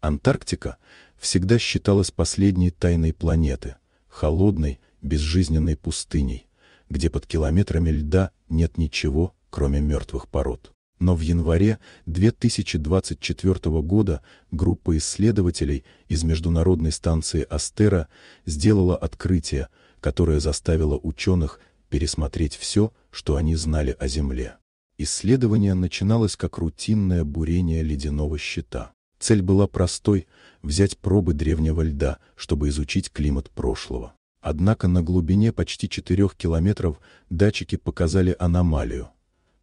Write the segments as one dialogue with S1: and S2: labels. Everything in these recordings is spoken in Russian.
S1: Антарктика всегда считалась последней тайной планеты, холодной, безжизненной пустыней, где под километрами льда нет ничего, кроме мертвых пород. Но в январе 2024 года группа исследователей из Международной станции Астера сделала открытие, которое заставило ученых пересмотреть все, что они знали о Земле. Исследование начиналось как рутинное бурение ледяного щита. Цель была простой – взять пробы древнего льда, чтобы изучить климат прошлого. Однако на глубине почти 4 километров датчики показали аномалию.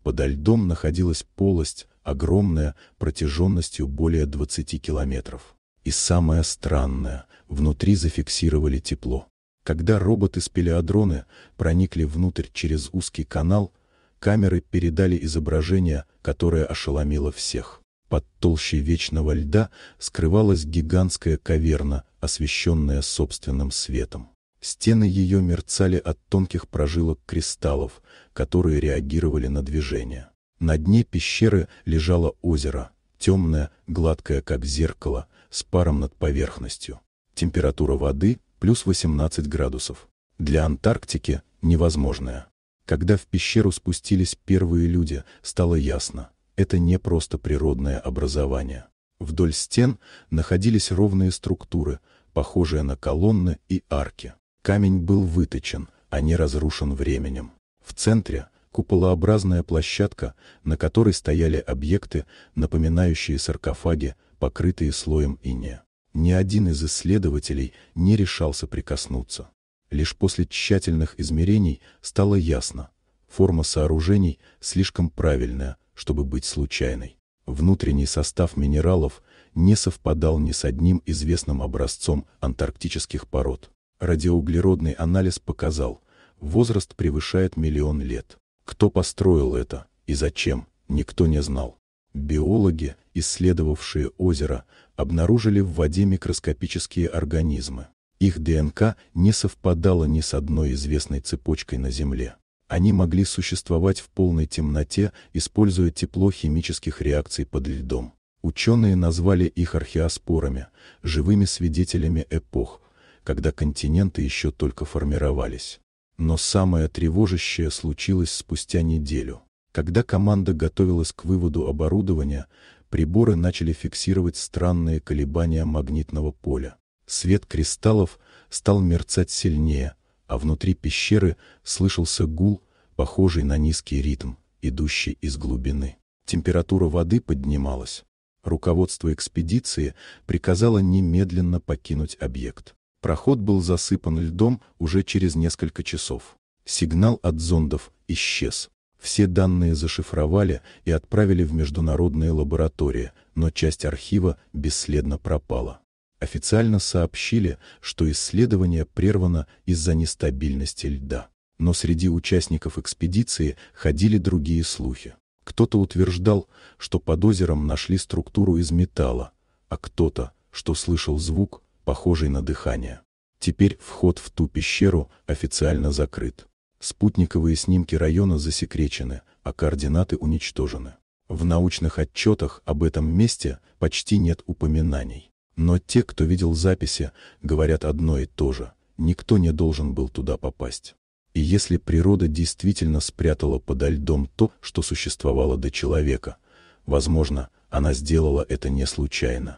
S1: под льдом находилась полость, огромная, протяженностью более 20 километров. И самое странное, внутри зафиксировали тепло. Когда роботы-спелеодроны проникли внутрь через узкий канал, камеры передали изображение, которое ошеломило всех. Под толщей вечного льда скрывалась гигантская каверна, освещенная собственным светом. Стены ее мерцали от тонких прожилок кристаллов, которые реагировали на движение. На дне пещеры лежало озеро, темное, гладкое как зеркало, с паром над поверхностью. Температура воды плюс 18 градусов. Для Антарктики невозможная. Когда в пещеру спустились первые люди, стало ясно это не просто природное образование. Вдоль стен находились ровные структуры, похожие на колонны и арки. Камень был выточен, а не разрушен временем. В центре – куполообразная площадка, на которой стояли объекты, напоминающие саркофаги, покрытые слоем ине. Ни один из исследователей не решался прикоснуться. Лишь после тщательных измерений стало ясно – форма сооружений слишком правильная – чтобы быть случайной. Внутренний состав минералов не совпадал ни с одним известным образцом антарктических пород. Радиоуглеродный анализ показал, возраст превышает миллион лет. Кто построил это и зачем, никто не знал. Биологи, исследовавшие озеро, обнаружили в воде микроскопические организмы. Их ДНК не совпадала ни с одной известной цепочкой на Земле. Они могли существовать в полной темноте, используя тепло химических реакций под льдом. Ученые назвали их археоспорами, живыми свидетелями эпох, когда континенты еще только формировались. Но самое тревожащее случилось спустя неделю. Когда команда готовилась к выводу оборудования, приборы начали фиксировать странные колебания магнитного поля. Свет кристаллов стал мерцать сильнее, а внутри пещеры слышался гул, похожий на низкий ритм, идущий из глубины. Температура воды поднималась. Руководство экспедиции приказало немедленно покинуть объект. Проход был засыпан льдом уже через несколько часов. Сигнал от зондов исчез. Все данные зашифровали и отправили в международные лаборатории, но часть архива бесследно пропала. Официально сообщили, что исследование прервано из-за нестабильности льда. Но среди участников экспедиции ходили другие слухи. Кто-то утверждал, что под озером нашли структуру из металла, а кто-то, что слышал звук, похожий на дыхание. Теперь вход в ту пещеру официально закрыт. Спутниковые снимки района засекречены, а координаты уничтожены. В научных отчетах об этом месте почти нет упоминаний. Но те, кто видел записи, говорят одно и то же. Никто не должен был туда попасть. И если природа действительно спрятала подо льдом то, что существовало до человека, возможно, она сделала это не случайно.